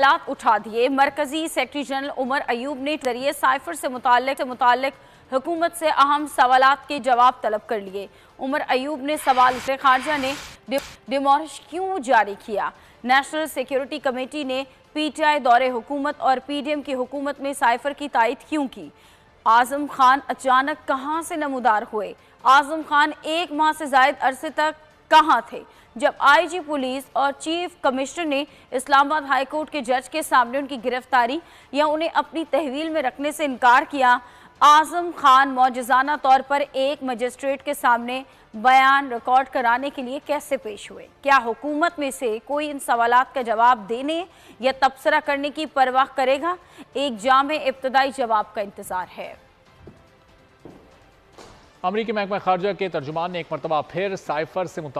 सवाल उठा दिए मरकजी सेक्रेटरी जनरल उमर अयूब ने जरिए साइफर से मुतालिक से मुतालिक हुकूमत से अहम सवाल के जवाब तलब कर लिए उमर अयूब ने सवाल से खारजा ने डिमोलिश क्यों जारी किया नेशनल सिक्योरिटी कमेटी ने पीटीआई दौरे हुकूमत और पीडीएम की हुकूमत में साइफर की तायद क्यों की आजम खान अचानक कहां से नमोदार हुए आजम खान एक माह से जायद अरसे तक कहां थे जब आईजी पुलिस और चीफ कमिश्नर ने इस्लामाबाद हाईकोर्ट के जज के सामने उनकी गिरफ्तारी या उन्हें अपनी तहवील में रखने से इनकार किया आजम खान मौजाना तौर पर एक मजिस्ट्रेट के सामने बयान रिकॉर्ड कराने के लिए कैसे पेश हुए क्या हुकूमत में से कोई इन सवाल का जवाब देने या तबसरा करने की परवाह करेगा एक जाम इब्तदाई जवाब का इंतजार है अमरीकी महकमा खारजा के तर्जुमान ने एक मरतबा फिर साइफर से